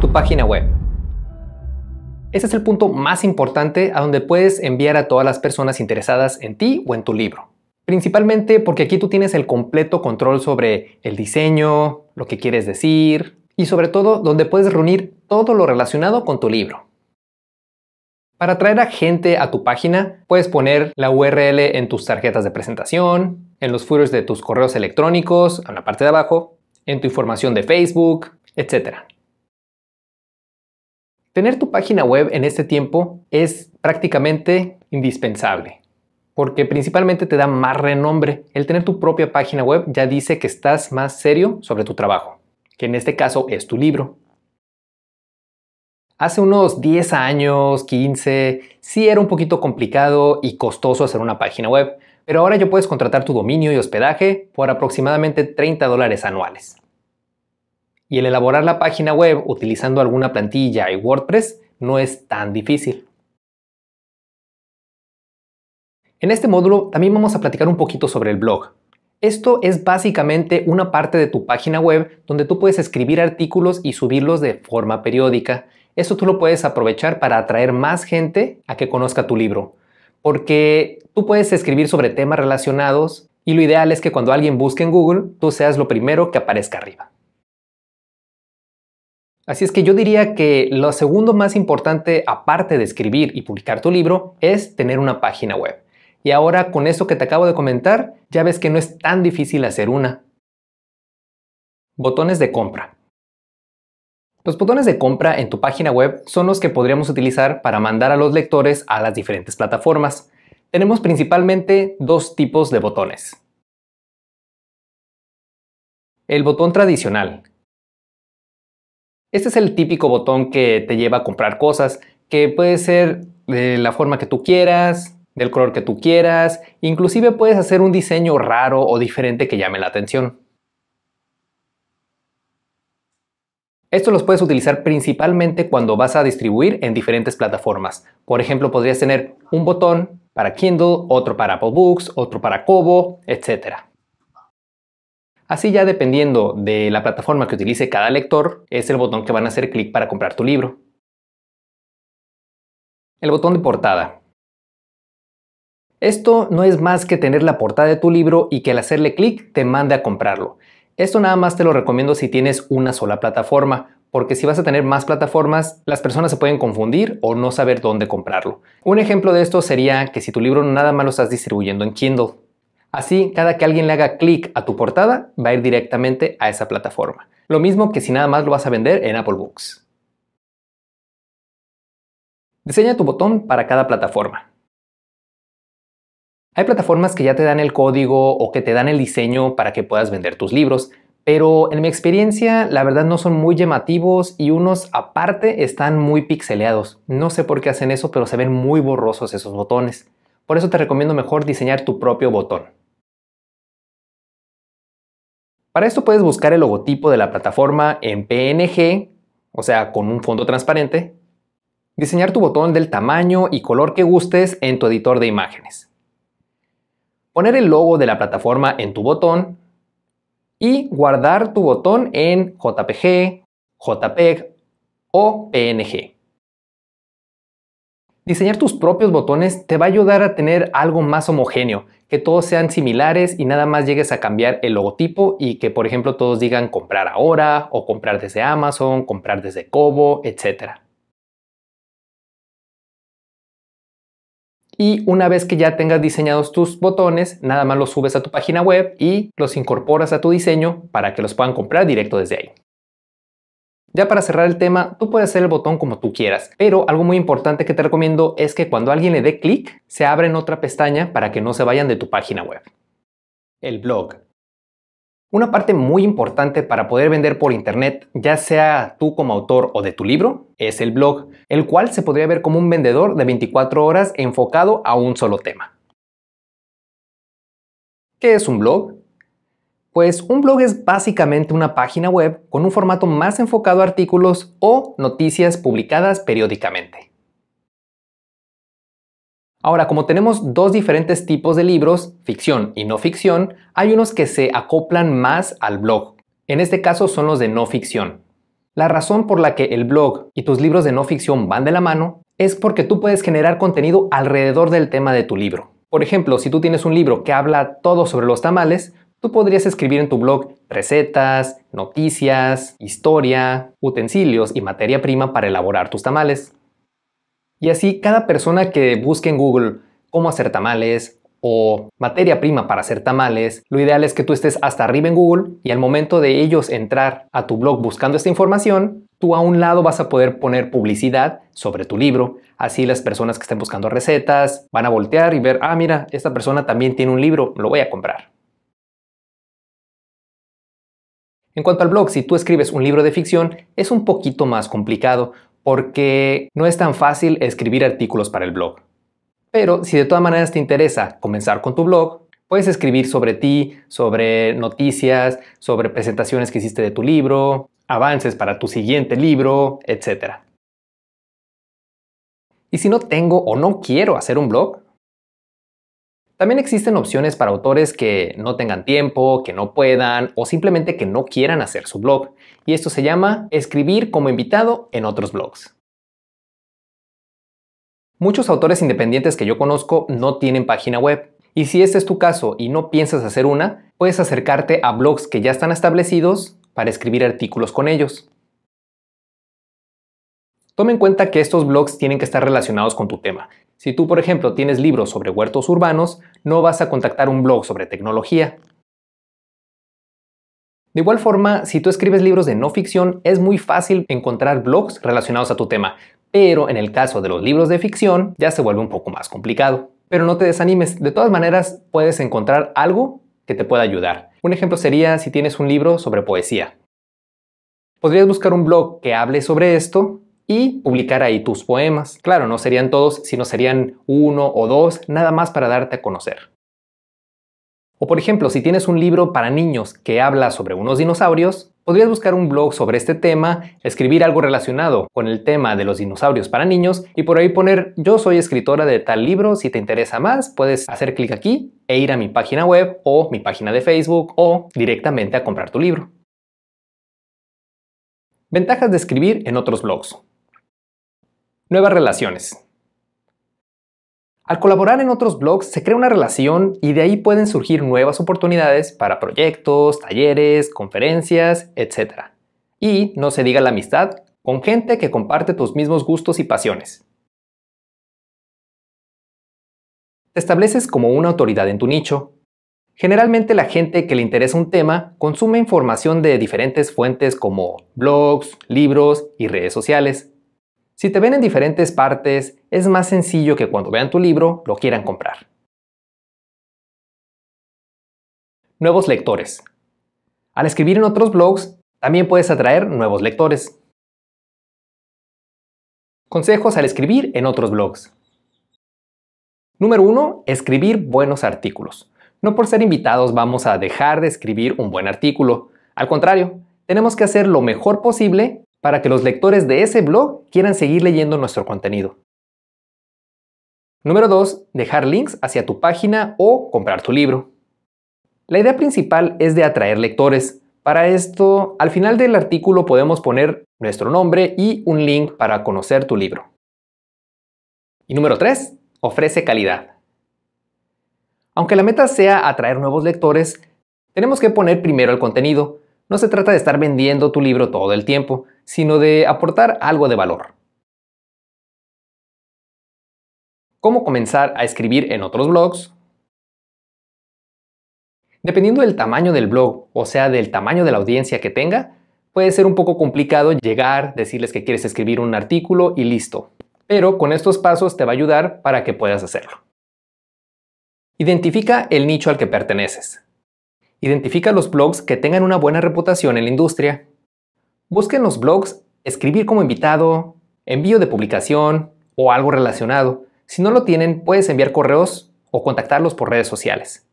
tu página web. Ese es el punto más importante a donde puedes enviar a todas las personas interesadas en ti o en tu libro. Principalmente porque aquí tú tienes el completo control sobre el diseño, lo que quieres decir y sobre todo donde puedes reunir todo lo relacionado con tu libro. Para atraer a gente a tu página, puedes poner la URL en tus tarjetas de presentación, en los footers de tus correos electrónicos, en la parte de abajo, en tu información de Facebook, etc. Tener tu página web en este tiempo es prácticamente indispensable porque principalmente te da más renombre. El tener tu propia página web ya dice que estás más serio sobre tu trabajo, que en este caso es tu libro. Hace unos 10 años, 15, sí era un poquito complicado y costoso hacer una página web, pero ahora ya puedes contratar tu dominio y hospedaje por aproximadamente 30 dólares anuales. Y el elaborar la página web utilizando alguna plantilla y WordPress no es tan difícil. En este módulo también vamos a platicar un poquito sobre el blog. Esto es básicamente una parte de tu página web donde tú puedes escribir artículos y subirlos de forma periódica. Esto tú lo puedes aprovechar para atraer más gente a que conozca tu libro. Porque tú puedes escribir sobre temas relacionados y lo ideal es que cuando alguien busque en Google, tú seas lo primero que aparezca arriba. Así es que yo diría que lo segundo más importante, aparte de escribir y publicar tu libro, es tener una página web. Y ahora con eso que te acabo de comentar, ya ves que no es tan difícil hacer una. Botones de compra. Los botones de compra en tu página web son los que podríamos utilizar para mandar a los lectores a las diferentes plataformas. Tenemos principalmente dos tipos de botones. El botón tradicional, este es el típico botón que te lleva a comprar cosas, que puede ser de la forma que tú quieras, del color que tú quieras, inclusive puedes hacer un diseño raro o diferente que llame la atención. Esto los puedes utilizar principalmente cuando vas a distribuir en diferentes plataformas. Por ejemplo, podrías tener un botón para Kindle, otro para Apple Books, otro para Kobo, etc. Así ya dependiendo de la plataforma que utilice cada lector, es el botón que van a hacer clic para comprar tu libro. El botón de portada. Esto no es más que tener la portada de tu libro y que al hacerle clic te mande a comprarlo. Esto nada más te lo recomiendo si tienes una sola plataforma, porque si vas a tener más plataformas, las personas se pueden confundir o no saber dónde comprarlo. Un ejemplo de esto sería que si tu libro nada más lo estás distribuyendo en Kindle, Así, cada que alguien le haga clic a tu portada, va a ir directamente a esa plataforma. Lo mismo que si nada más lo vas a vender en Apple Books. Diseña tu botón para cada plataforma. Hay plataformas que ya te dan el código o que te dan el diseño para que puedas vender tus libros, pero en mi experiencia la verdad no son muy llamativos y unos aparte están muy pixeleados. No sé por qué hacen eso, pero se ven muy borrosos esos botones. Por eso te recomiendo mejor diseñar tu propio botón. Para esto puedes buscar el logotipo de la plataforma en PNG, o sea, con un fondo transparente, diseñar tu botón del tamaño y color que gustes en tu editor de imágenes, poner el logo de la plataforma en tu botón y guardar tu botón en JPG, JPEG o PNG. Diseñar tus propios botones te va a ayudar a tener algo más homogéneo, que todos sean similares y nada más llegues a cambiar el logotipo y que por ejemplo todos digan comprar ahora o comprar desde Amazon, comprar desde Kobo, etc. Y una vez que ya tengas diseñados tus botones, nada más los subes a tu página web y los incorporas a tu diseño para que los puedan comprar directo desde ahí. Ya para cerrar el tema, tú puedes hacer el botón como tú quieras, pero algo muy importante que te recomiendo es que cuando alguien le dé clic, se abra en otra pestaña para que no se vayan de tu página web. El blog. Una parte muy importante para poder vender por Internet, ya sea tú como autor o de tu libro, es el blog, el cual se podría ver como un vendedor de 24 horas enfocado a un solo tema. ¿Qué es un blog? Pues un blog es básicamente una página web con un formato más enfocado a artículos o noticias publicadas periódicamente. Ahora, como tenemos dos diferentes tipos de libros, ficción y no ficción, hay unos que se acoplan más al blog. En este caso son los de no ficción. La razón por la que el blog y tus libros de no ficción van de la mano es porque tú puedes generar contenido alrededor del tema de tu libro. Por ejemplo, si tú tienes un libro que habla todo sobre los tamales, Tú podrías escribir en tu blog recetas, noticias, historia, utensilios y materia prima para elaborar tus tamales. Y así cada persona que busque en Google cómo hacer tamales o materia prima para hacer tamales, lo ideal es que tú estés hasta arriba en Google y al momento de ellos entrar a tu blog buscando esta información, tú a un lado vas a poder poner publicidad sobre tu libro. Así las personas que estén buscando recetas van a voltear y ver, ah, mira, esta persona también tiene un libro, lo voy a comprar. En cuanto al blog, si tú escribes un libro de ficción, es un poquito más complicado porque no es tan fácil escribir artículos para el blog. Pero si de todas maneras te interesa comenzar con tu blog, puedes escribir sobre ti, sobre noticias, sobre presentaciones que hiciste de tu libro, avances para tu siguiente libro, etc. Y si no tengo o no quiero hacer un blog, también existen opciones para autores que no tengan tiempo, que no puedan o simplemente que no quieran hacer su blog. Y esto se llama escribir como invitado en otros blogs. Muchos autores independientes que yo conozco no tienen página web. Y si este es tu caso y no piensas hacer una, puedes acercarte a blogs que ya están establecidos para escribir artículos con ellos. Toma en cuenta que estos blogs tienen que estar relacionados con tu tema. Si tú, por ejemplo, tienes libros sobre huertos urbanos, no vas a contactar un blog sobre tecnología. De igual forma, si tú escribes libros de no ficción, es muy fácil encontrar blogs relacionados a tu tema, pero en el caso de los libros de ficción ya se vuelve un poco más complicado. Pero no te desanimes, de todas maneras puedes encontrar algo que te pueda ayudar. Un ejemplo sería si tienes un libro sobre poesía. Podrías buscar un blog que hable sobre esto y publicar ahí tus poemas. Claro, no serían todos, sino serían uno o dos, nada más para darte a conocer. O por ejemplo, si tienes un libro para niños que habla sobre unos dinosaurios, podrías buscar un blog sobre este tema, escribir algo relacionado con el tema de los dinosaurios para niños y por ahí poner yo soy escritora de tal libro, si te interesa más puedes hacer clic aquí e ir a mi página web o mi página de Facebook o directamente a comprar tu libro. Ventajas de escribir en otros blogs. Nuevas relaciones. Al colaborar en otros blogs se crea una relación y de ahí pueden surgir nuevas oportunidades para proyectos, talleres, conferencias, etc. Y no se diga la amistad con gente que comparte tus mismos gustos y pasiones. Te estableces como una autoridad en tu nicho. Generalmente la gente que le interesa un tema consume información de diferentes fuentes como blogs, libros y redes sociales. Si te ven en diferentes partes, es más sencillo que cuando vean tu libro lo quieran comprar. Nuevos lectores. Al escribir en otros blogs, también puedes atraer nuevos lectores. Consejos al escribir en otros blogs. Número 1. Escribir buenos artículos. No por ser invitados vamos a dejar de escribir un buen artículo. Al contrario, tenemos que hacer lo mejor posible para que los lectores de ese blog quieran seguir leyendo nuestro contenido. Número 2. Dejar links hacia tu página o comprar tu libro. La idea principal es de atraer lectores. Para esto, al final del artículo podemos poner nuestro nombre y un link para conocer tu libro. Y número 3. Ofrece calidad. Aunque la meta sea atraer nuevos lectores, tenemos que poner primero el contenido, no se trata de estar vendiendo tu libro todo el tiempo, sino de aportar algo de valor. Cómo comenzar a escribir en otros blogs. Dependiendo del tamaño del blog, o sea, del tamaño de la audiencia que tenga, puede ser un poco complicado llegar, decirles que quieres escribir un artículo y listo. Pero con estos pasos te va a ayudar para que puedas hacerlo. Identifica el nicho al que perteneces. Identifica los blogs que tengan una buena reputación en la industria. Busca en los blogs escribir como invitado, envío de publicación o algo relacionado. Si no lo tienen, puedes enviar correos o contactarlos por redes sociales.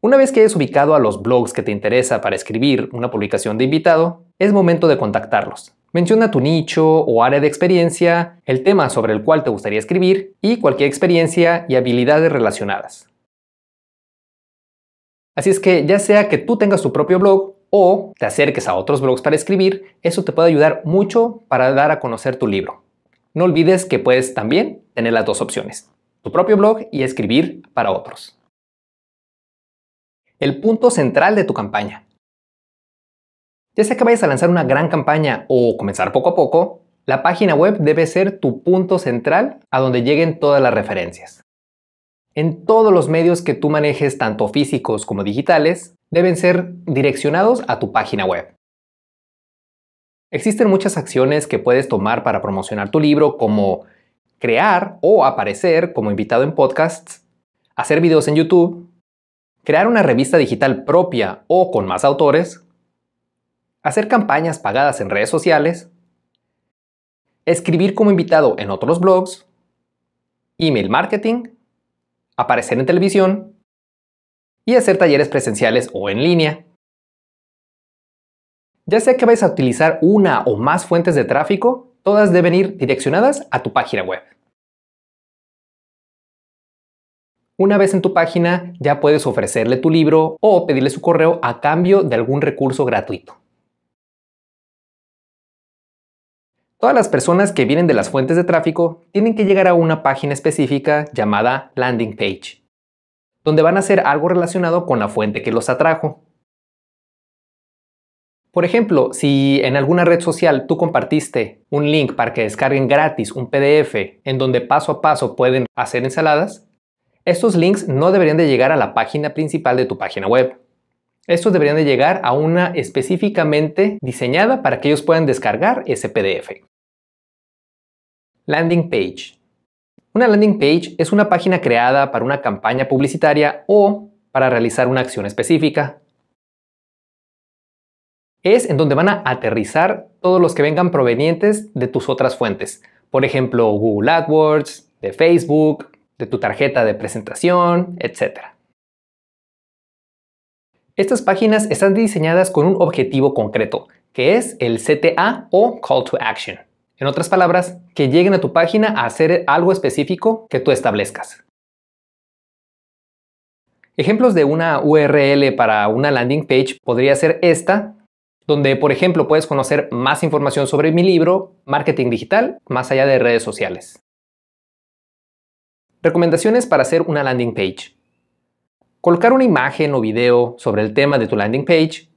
Una vez que hayas ubicado a los blogs que te interesa para escribir una publicación de invitado, es momento de contactarlos. Menciona tu nicho o área de experiencia, el tema sobre el cual te gustaría escribir y cualquier experiencia y habilidades relacionadas. Así es que ya sea que tú tengas tu propio blog o te acerques a otros blogs para escribir, eso te puede ayudar mucho para dar a conocer tu libro. No olvides que puedes también tener las dos opciones, tu propio blog y escribir para otros. El punto central de tu campaña. Ya sea que vayas a lanzar una gran campaña o comenzar poco a poco, la página web debe ser tu punto central a donde lleguen todas las referencias. En todos los medios que tú manejes, tanto físicos como digitales, deben ser direccionados a tu página web. Existen muchas acciones que puedes tomar para promocionar tu libro, como crear o aparecer como invitado en podcasts, hacer videos en YouTube, crear una revista digital propia o con más autores, hacer campañas pagadas en redes sociales, escribir como invitado en otros blogs, email marketing aparecer en televisión y hacer talleres presenciales o en línea. Ya sea que vayas a utilizar una o más fuentes de tráfico, todas deben ir direccionadas a tu página web. Una vez en tu página, ya puedes ofrecerle tu libro o pedirle su correo a cambio de algún recurso gratuito. Todas las personas que vienen de las fuentes de tráfico tienen que llegar a una página específica llamada landing page, donde van a hacer algo relacionado con la fuente que los atrajo. Por ejemplo, si en alguna red social tú compartiste un link para que descarguen gratis un PDF en donde paso a paso pueden hacer ensaladas, estos links no deberían de llegar a la página principal de tu página web. Estos deberían de llegar a una específicamente diseñada para que ellos puedan descargar ese PDF. Landing page. Una landing page es una página creada para una campaña publicitaria o para realizar una acción específica. Es en donde van a aterrizar todos los que vengan provenientes de tus otras fuentes. Por ejemplo, Google AdWords, de Facebook, de tu tarjeta de presentación, etc. Estas páginas están diseñadas con un objetivo concreto, que es el CTA o Call to Action. En otras palabras, que lleguen a tu página a hacer algo específico que tú establezcas. Ejemplos de una URL para una landing page podría ser esta, donde por ejemplo puedes conocer más información sobre mi libro, marketing digital, más allá de redes sociales. Recomendaciones para hacer una landing page. Colocar una imagen o video sobre el tema de tu landing page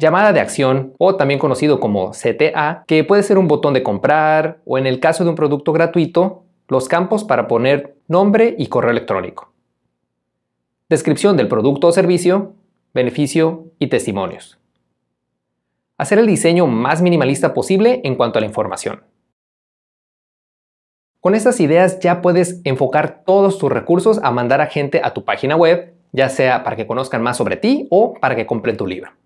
llamada de acción o también conocido como CTA, que puede ser un botón de comprar o en el caso de un producto gratuito, los campos para poner nombre y correo electrónico. Descripción del producto o servicio, beneficio y testimonios. Hacer el diseño más minimalista posible en cuanto a la información. Con estas ideas ya puedes enfocar todos tus recursos a mandar a gente a tu página web, ya sea para que conozcan más sobre ti o para que compren tu libro.